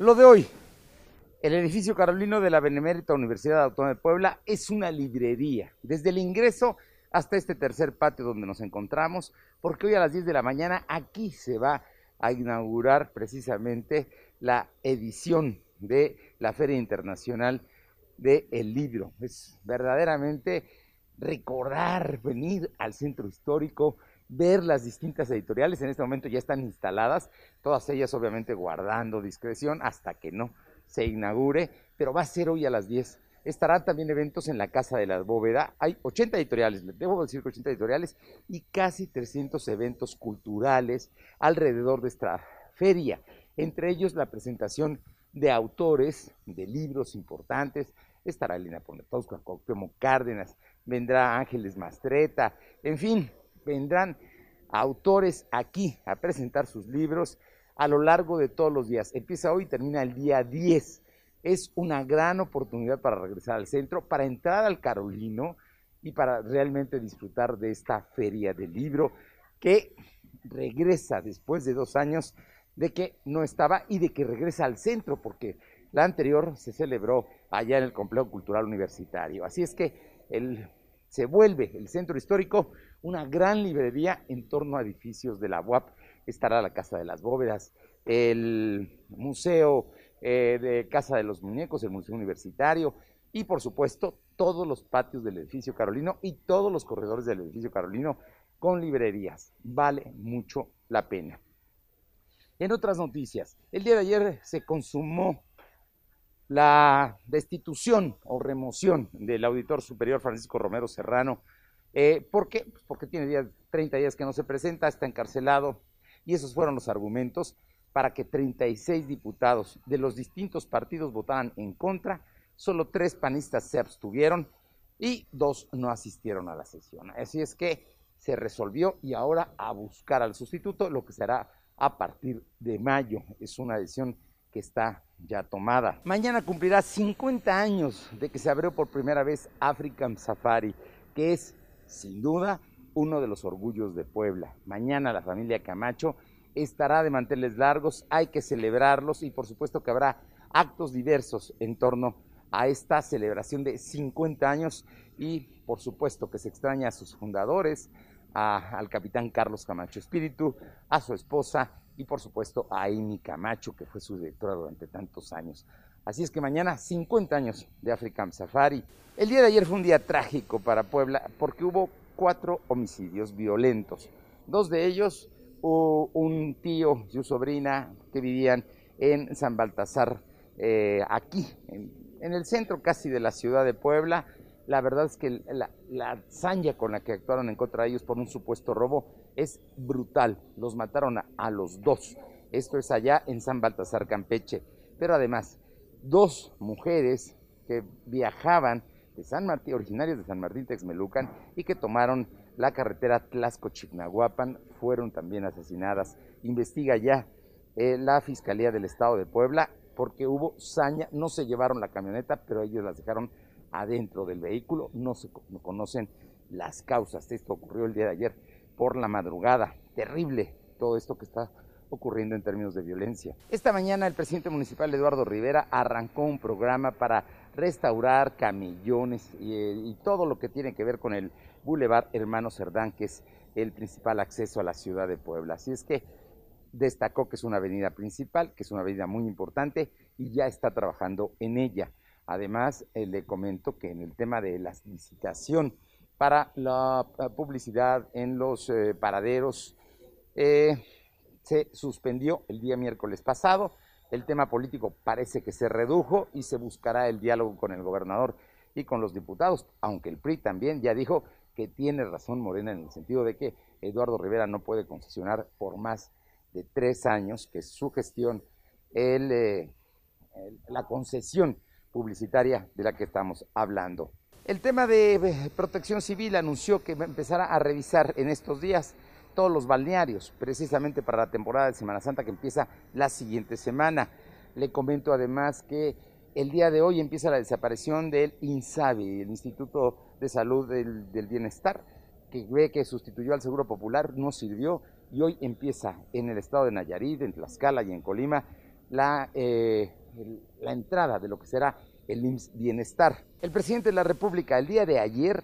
Lo de hoy, el edificio Carolino de la Benemérita Universidad Autónoma de Puebla es una librería, desde el ingreso hasta este tercer patio donde nos encontramos, porque hoy a las 10 de la mañana aquí se va a inaugurar precisamente la edición de la Feria Internacional del Libro. Es verdaderamente recordar, venir al centro histórico, ver las distintas editoriales. En este momento ya están instaladas, todas ellas obviamente guardando discreción hasta que no se inaugure, pero va a ser hoy a las 10. Estarán también eventos en la Casa de la Bóveda. Hay 80 editoriales, les debo decir 80 editoriales, y casi 300 eventos culturales alrededor de esta feria. Entre ellos la presentación de autores, de libros importantes. Estará Elena Poniatowska, como Cárdenas, vendrá Ángeles Mastreta, en fin, vendrán autores aquí a presentar sus libros a lo largo de todos los días. Empieza hoy y termina el día 10. Es una gran oportunidad para regresar al centro, para entrar al Carolino y para realmente disfrutar de esta feria del libro que regresa después de dos años de que no estaba y de que regresa al centro, porque la anterior se celebró allá en el Complejo Cultural Universitario. Así es que el se vuelve el centro histórico una gran librería en torno a edificios de la UAP. Estará la Casa de las Bóvedas, el Museo eh, de Casa de los Muñecos, el Museo Universitario y, por supuesto, todos los patios del edificio carolino y todos los corredores del edificio carolino con librerías. Vale mucho la pena. En otras noticias, el día de ayer se consumó la destitución o remoción del auditor superior Francisco Romero Serrano. Eh, ¿Por qué? Pues porque tiene días, 30 días que no se presenta, está encarcelado. Y esos fueron los argumentos para que 36 diputados de los distintos partidos votaran en contra, solo tres panistas se abstuvieron y dos no asistieron a la sesión. Así es que se resolvió y ahora a buscar al sustituto, lo que será a partir de mayo. Es una decisión que está ya tomada. Mañana cumplirá 50 años de que se abrió por primera vez African Safari, que es sin duda uno de los orgullos de Puebla. Mañana la familia Camacho estará de manteles largos, hay que celebrarlos y por supuesto que habrá actos diversos en torno a esta celebración de 50 años y por supuesto que se extraña a sus fundadores, al capitán Carlos Camacho Espíritu, a su esposa y por supuesto a Amy Camacho, que fue su directora durante tantos años. Así es que mañana 50 años de African Safari. El día de ayer fue un día trágico para Puebla porque hubo cuatro homicidios violentos. Dos de ellos, un tío y su sobrina que vivían en San Baltasar, eh, aquí, en el centro casi de la ciudad de Puebla, la verdad es que la, la con la que actuaron en contra de ellos por un supuesto robo es brutal. Los mataron a, los dos. Esto es allá en San Baltasar, Campeche. Pero además, dos mujeres que viajaban de San Martín, originarias de San Martín Texmelucan, y que tomaron la carretera Tlasco-Chignahuapan, fueron también asesinadas. Investiga ya eh, la Fiscalía del Estado de Puebla porque hubo saña, no se llevaron la camioneta, pero ellos las dejaron adentro del vehículo. No se conocen las causas. Esto ocurrió el día de ayer por la madrugada. Terrible todo esto que está ocurriendo en términos de violencia. Esta mañana el presidente municipal Eduardo Rivera arrancó un programa para restaurar camillones y, eh, y todo lo que tiene que ver con el Boulevard Hermano Cerdán, que es el principal acceso a la ciudad de Puebla. Así es que destacó que es una avenida principal, que es una avenida muy importante y ya está trabajando en ella. Además, eh, le comento que en el tema de la licitación para la eh, publicidad en los eh, paraderos, se suspendió el día miércoles pasado. El tema político parece que se redujo y se buscará el diálogo con el gobernador y con los diputados, aunque el PRI también ya dijo que tiene razón Morena en el sentido de que Eduardo Rivera no puede concesionar por más de tres años que su gestión la concesión publicitaria de la que estamos hablando. El tema de eh, protección civil anunció que empezará a revisar en estos días todos los balnearios, precisamente para la temporada de Semana Santa que empieza la siguiente semana. Le comento además que el día de hoy empieza la desaparición del INSABI, el Instituto de Salud del, Bienestar, que ve que sustituyó al Seguro Popular, no sirvió y hoy empieza en el estado de Nayarit, en Tlaxcala y en Colima la eh, la entrada de lo que será el IMSS Bienestar. El presidente de la República el día de ayer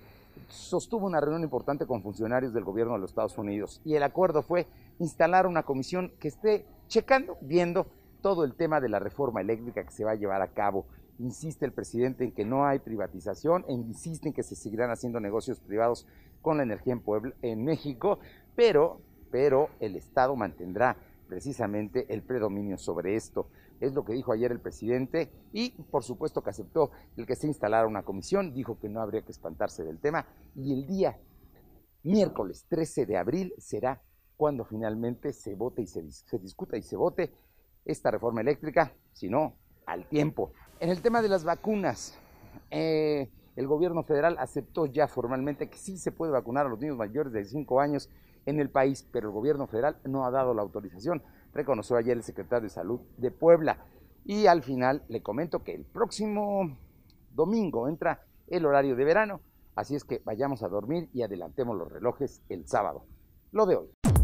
sostuvo una reunión importante con funcionarios del gobierno de los Estados Unidos y el acuerdo fue instalar una comisión que esté checando, viendo todo el tema de la reforma eléctrica que se va a llevar a cabo. Insiste el presidente en que no hay privatización, e insiste en que se seguirán haciendo negocios privados con la energía en, en México, pero, pero el Estado mantendrá precisamente el predominio sobre esto. Es lo que dijo ayer el presidente y por supuesto que aceptó el que se instalara una comisión, dijo que no habría que espantarse del tema y el día miércoles 13 de abril será cuando finalmente se vote y se, discuta y se vote esta reforma eléctrica, si no, al tiempo. En el tema de las vacunas, eh, el gobierno federal aceptó ya formalmente que sí se puede vacunar a los niños mayores de 5 años en el país, pero el gobierno federal no ha dado la autorización, reconoció ayer el secretario de Salud de Puebla. Y al final le comento que el próximo domingo entra el horario de verano, así es que vayamos a dormir y adelantemos los relojes el sábado. Lo de hoy.